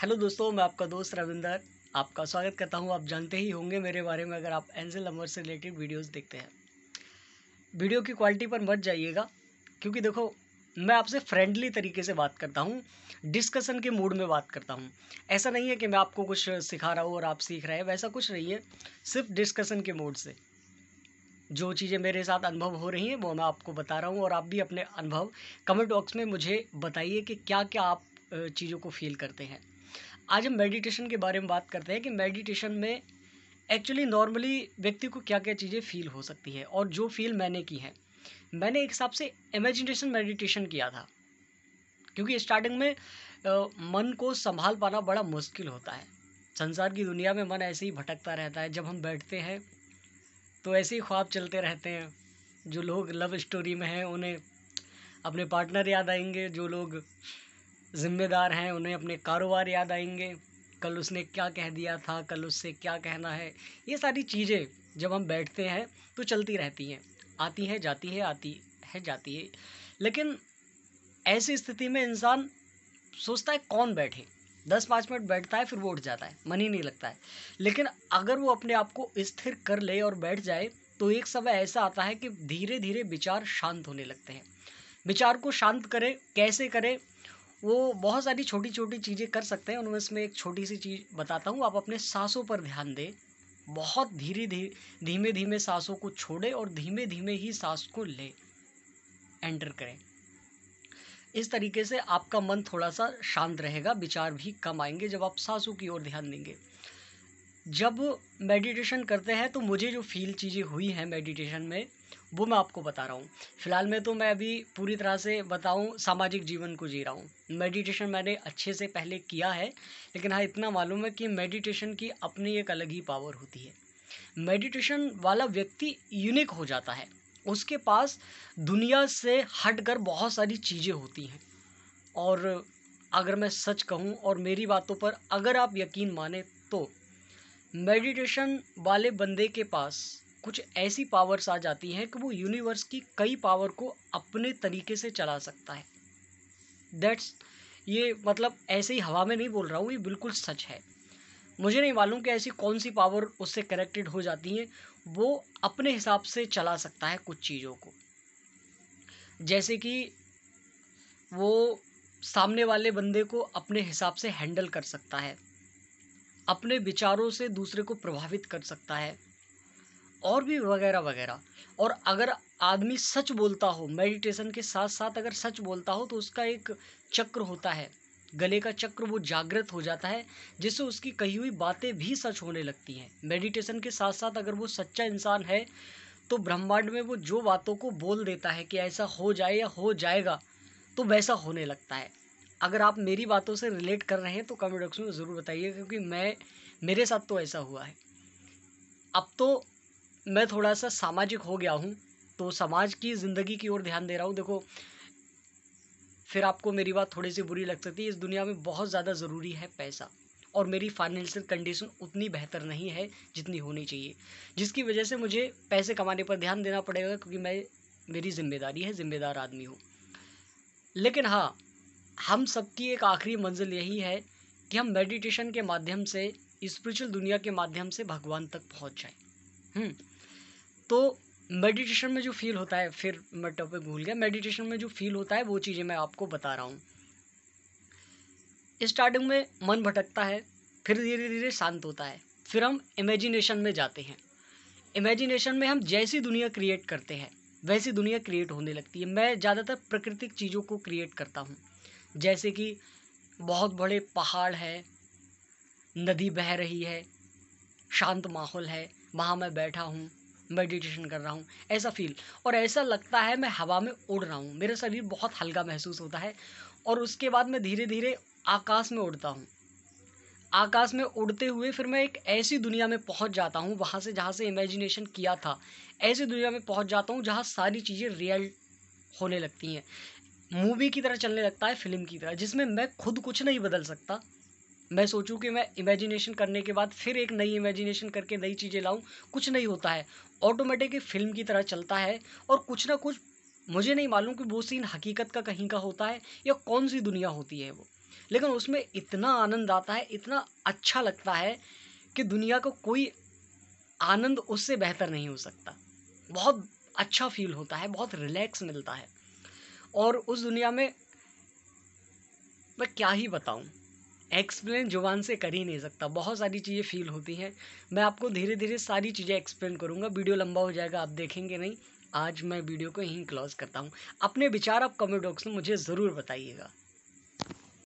hello दोस्तों मैं आपका दोस्त रविंदर आपका स्वागत करता हूं आप जानते ही होंगे मेरे बारे में अगर आप एंजल नंबर से रिलेटेड वीडियोस देखते हैं वीडियो की क्वालिटी पर मत जाइएगा क्योंकि देखो मैं आपसे फ्रेंडली तरीके से बात करता हूँ डिस्कशन के मूड में बात करता हूँ ऐसा नहीं है कि मैं आपको कुछ सिखा रहा हूँ और आप सीख रहे हैं वैसा कुछ नहीं है सिर्फ डिस्कसन के मूड से जो चीज़ें मेरे साथ अनुभव हो रही हैं वो मैं आपको बता रहा हूँ और आप भी अपने अनुभव कमेंट बॉक्स में मुझे बताइए कि क्या क्या आप चीज़ों को फील करते हैं आज हम मेडिटेशन के बारे में बात करते हैं कि मेडिटेशन में एक्चुअली नॉर्मली व्यक्ति को क्या क्या चीज़ें फील हो सकती है और जो फील मैंने की है मैंने एक हिसाब से इमेजिनेशन मेडिटेशन किया था क्योंकि स्टार्टिंग में मन को संभाल पाना बड़ा मुश्किल होता है संसार की दुनिया में मन ऐसे ही भटकता रहता है जब हम बैठते हैं तो ऐसे ही ख्वाब चलते रहते हैं जो लोग लव स्टोरी में हैं उन्हें अपने पार्टनर याद आएंगे जो लोग ज़िम्मेदार हैं उन्हें अपने कारोबार याद आएंगे कल उसने क्या कह दिया था कल उससे क्या कहना है ये सारी चीज़ें जब हम बैठते हैं तो चलती रहती हैं आती है जाती है आती है जाती है लेकिन ऐसी स्थिति में इंसान सोचता है कौन बैठे दस पाँच मिनट बैठता है फिर वो उठ जाता है मन ही नहीं लगता है लेकिन अगर वो अपने आप को स्थिर कर ले और बैठ जाए तो एक समय ऐसा आता है कि धीरे धीरे विचार शांत होने लगते हैं विचार को शांत करें कैसे करें वो बहुत सारी छोटी छोटी चीज़ें कर सकते हैं उनमें इसमें एक छोटी सी चीज़ बताता हूँ आप अपने सांसों पर ध्यान दें बहुत धीरे धीरे धीमे धीमे सांसों को छोड़ें और धीमे धीमे ही सांस को ले एंटर करें इस तरीके से आपका मन थोड़ा सा शांत रहेगा विचार भी कम आएंगे जब आप सांसों की ओर ध्यान देंगे जब मेडिटेशन करते हैं तो मुझे जो फील चीज़ें हुई हैं मेडिटेशन में वो मैं आपको बता रहा हूँ फ़िलहाल में तो मैं अभी पूरी तरह से बताऊँ सामाजिक जीवन को जी रहा हूँ मेडिटेशन मैंने अच्छे से पहले किया है लेकिन हाँ इतना मालूम है कि मेडिटेशन की अपनी एक अलग ही पावर होती है मेडिटेशन वाला व्यक्ति यूनिक हो जाता है उसके पास दुनिया से कर बहुत सारी चीज़ें होती हैं और अगर मैं सच कहूँ और मेरी बातों पर अगर आप यकीन माने तो मेडिटेशन वाले बंदे के पास कुछ ऐसी पावर्स आ जाती हैं कि वो यूनिवर्स की कई पावर को अपने तरीके से चला सकता है दैट्स ये मतलब ऐसे ही हवा में नहीं बोल रहा हूँ ये बिल्कुल सच है मुझे नहीं मालूम कि ऐसी कौन सी पावर उससे कनेक्टेड हो जाती हैं वो अपने हिसाब से चला सकता है कुछ चीज़ों को जैसे कि वो सामने वाले बंदे को अपने हिसाब से हैंडल कर सकता है अपने विचारों से दूसरे को प्रभावित कर सकता है और भी वगैरह वगैरह और अगर आदमी सच बोलता हो मेडिटेशन के साथ साथ अगर सच बोलता हो तो उसका एक चक्र होता है गले का चक्र वो जागृत हो जाता है जिससे उसकी कही हुई बातें भी सच होने लगती हैं मेडिटेशन के साथ साथ अगर वो सच्चा इंसान है तो ब्रह्मांड में वो जो बातों को बोल देता है कि ऐसा हो जाए या हो जाएगा तो वैसा होने लगता है अगर आप मेरी बातों से रिलेट कर रहे हैं तो कमेंट बॉक्स में ज़रूर बताइए क्योंकि मैं मेरे साथ तो ऐसा हुआ है अब तो मैं थोड़ा सा सामाजिक हो गया हूँ तो समाज की ज़िंदगी की ओर ध्यान दे रहा हूँ देखो फिर आपको मेरी बात थोड़ी सी बुरी लग सकती है इस दुनिया में बहुत ज़्यादा ज़रूरी है पैसा और मेरी फाइनेंशियल कंडीशन उतनी बेहतर नहीं है जितनी होनी चाहिए जिसकी वजह से मुझे पैसे कमाने पर ध्यान देना पड़ेगा क्योंकि मैं मेरी जिम्मेदारी है ज़िम्मेदार आदमी हूँ लेकिन हाँ हम सबकी एक आखिरी मंजिल यही है कि हम मेडिटेशन के माध्यम से स्पिरिचुअल दुनिया के माध्यम से भगवान तक पहुँच जाएँ हम्म, तो मेडिटेशन में जो फील होता है फिर मैं टॉपिक भूल गया मेडिटेशन में जो फील होता है वो चीज़ें मैं आपको बता रहा हूँ स्टार्टिंग में मन भटकता है फिर धीरे धीरे शांत होता है फिर हम इमेजिनेशन में जाते हैं इमेजिनेशन में हम जैसी दुनिया क्रिएट करते हैं वैसी दुनिया क्रिएट होने लगती है मैं ज़्यादातर प्राकृतिक चीज़ों को क्रिएट करता हूँ जैसे कि बहुत बड़े पहाड़ है नदी बह रही है शांत माहौल है वहाँ मैं बैठा हूँ मेडिटेशन कर रहा हूँ ऐसा फील और ऐसा लगता है मैं हवा में उड़ रहा हूँ मेरा शरीर बहुत हल्का महसूस होता है और उसके बाद मैं धीरे धीरे आकाश में उड़ता हूँ आकाश में उड़ते हुए फिर मैं एक ऐसी दुनिया में पहुंच जाता हूँ वहाँ से जहाँ से इमेजिनेशन किया था ऐसी दुनिया में पहुंच जाता हूँ जहाँ सारी चीज़ें रियल होने लगती हैं मूवी की तरह चलने लगता है फिल्म की तरह जिसमें मैं खुद कुछ नहीं बदल सकता मैं सोचूं कि मैं इमेजिनेशन करने के बाद फिर एक नई इमेजिनेशन करके नई चीज़ें लाऊं कुछ नहीं होता है ऑटोमेटिक फिल्म की तरह चलता है और कुछ ना कुछ मुझे नहीं मालूम कि वो सीन हकीकत का कहीं का होता है या कौन सी दुनिया होती है वो लेकिन उसमें इतना आनंद आता है इतना अच्छा लगता है कि दुनिया का को कोई आनंद उससे बेहतर नहीं हो सकता बहुत अच्छा फील होता है बहुत रिलैक्स मिलता है और उस दुनिया में मैं क्या ही बताऊँ एक्सप्लेन जुबान से कर ही नहीं सकता बहुत सारी चीज़ें फील होती हैं मैं आपको धीरे धीरे सारी चीज़ें एक्सप्लेन करूँगा वीडियो लंबा हो जाएगा आप देखेंगे नहीं आज मैं वीडियो को यहीं क्लोज करता हूँ अपने विचार आप कमेंट बॉक्स में मुझे ज़रूर बताइएगा